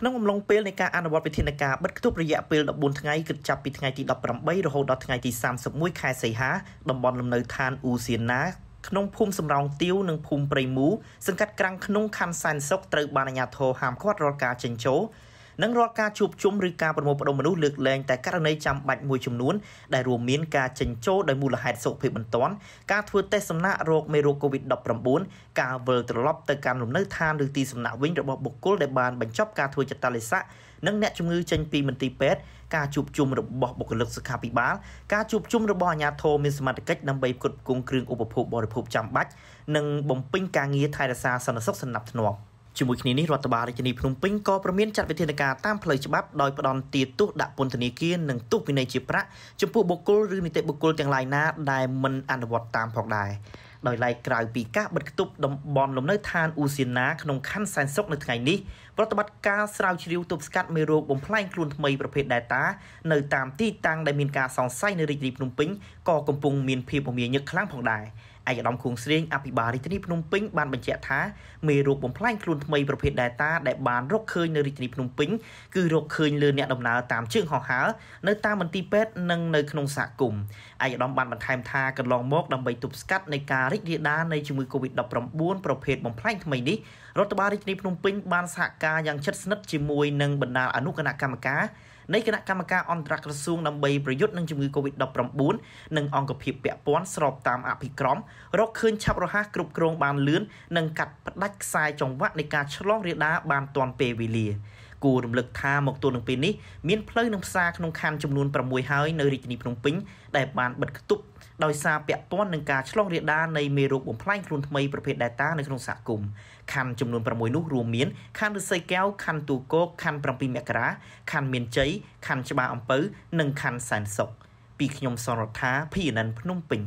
ក្នុងអំឡុងពេលនៃការអនុវត្តវិធានការបិទគប់រយៈពេល14ថ្ងៃគឺចាប់ពីថ្ងៃទី18រហូតដល់ថ្ងៃទី31ខែសីហាតំបន់លំនៅឋានអ៊ូសៀនណាក្នុងភូមិសំរោងទាវនិងភូមិព្រៃមូសង្កាត់ក្រាំងក្នុងខណ្ឌសែនសុខត្រូវបានអាជ្ញាធរហាមឃាត់រាល់ការចិញ្ចោនិងរាល់ការជួបជុំឬការប្រមូលផ្ដុំមនុស្សលើកលែងតែករណីចាំបាច់មួយចំនួនដែលរួមមានការចិញ្ចោលដោយមូលហេតុសុខភាពបន្ទាន់ការធ្វើតេស្តសំណាក់រោគមេរោគ COVID-19 ការវិលត្រឡប់ទៅកាន់លំនៅឋានឬទីសំណាក់វិញរបស់បុគ្គលដែលបានបញ្ចប់ការធ្វើចតលេស័កនិងអ្នកជំងឺចេញពីមន្ទីរពេទ្យការជួបជុំរបស់បុគ្គលិកសុខាភិបាលការជួបជុំរបស់អាជ្ញាធរមានសមត្ថកិច្ចដើម្បីផ្គត់ផ្គង់គ្រឿងឧបភោគបរិភោគចាំបាច់និងបំពេញការងារថែរក្សាសន្តិសុខសណ្តាប់ធ្នាប់។ជាមួយគ្នានេះរដ្ឋបាលរាជធានីភ្នំពេញក៏ប្រមានចាត់វិធានការតាមផ្លូវច្បាប់ដោយផ្ដន់ទាទោសដាក់ពន្ធនាគារនិងទោសវិន័យជាប្រាក់ចំពោះបុគ្គលឬនីតិបុគ្គលទាំងឡាយណា ដែលមិនអនុវត្តតាមផងដែរដោយឡែកក្រៅពីការបិទគប់តំបន់លំនៅឋានឧសៀនាក្នុងខណ្ឌសែនសុខនៅថ្ងៃនេះប្រតិបត្តិការស្រាវជ្រាវទប់ស្កាត់មេរោគបំផ្លែងខ្លួនថ្មីប្រភេទ Delta នៅតាមទីតាំងដែលមានការសង្ស័យនៅរាជធានីភ្នំពេញក៏កំពុងមានភាពមមាញឹកខ្លាំងផងដែរឯកឧត្តមខួងស្រីងអភិបាលរាជធានីភ្នំពេញបានបញ្ជាក់ថាមេរោគបំផ្លាញខ្លួនថ្មីប្រភេទ Delta ដែលបានរកឃើញនៅរាជធានីភ្នំពេញគឺរកឃើញលើអ្នកដំណើរតាមជើងហោះហើរនៅតាមមន្ទីរពេទ្យនិងនៅក្នុងសហគមន៍ឯកឧត្តមបានបន្ថែមថាកន្លងមកដើម្បីទប់ស្កាត់នៃការរីករាលដាលនៃជំងឺ Covid-19 ប្រភេទបំផ្លាញថ្មីនេះរដ្ឋបាលរាជធានីភ្នំពេញបានសហការយ៉ាងជិតស្និទ្ធជាមួយនឹងបណ្ដាលអនុគណៈកម្មការនៃគណៈកម្មការអន្តរក្រសួងដើម្បីប្រយុទ្ធនឹងជំងឺ Covid-19 និងអង្គភាពពាក់ព័ន្ធស្របតាមអភិក្រមរកឃើញឆាប់រហ័សគ្រប់គ្រងបានលឿននិងកាត់ផ្ដាច់ខ្សែចង្វាក់នៃការឆ្លងរាលដាលបានទាន់ពេលវេលា។គួររំលឹកថាមកទល់នឹងពេលនេះមានផ្លូវនិងផ្សារក្នុងខណ្ឌចំនួន6ហើយនៅរាជធានីភ្នំពេញដែលបានបិទគប់ដោយសារពាក់ព័ន្ធនឹងការឆ្លងរាលដាលនៃមេរោគបំផ្លាញខ្លួនថ្មីប្រភេទ Delta នៅក្នុងសហគមន៍ខណ្ឌចំនួន6នោះរួមមានខណ្ឌរិស័យកែវខណ្ឌទូគោកខណ្ឌ7មករាខណ្ឌមានជ័យខណ្ឌច្បារអំពៅនិងខណ្ឌសែនសុខពីខ្ញុំសនរដ្ឋា PNN ភ្នំពេញ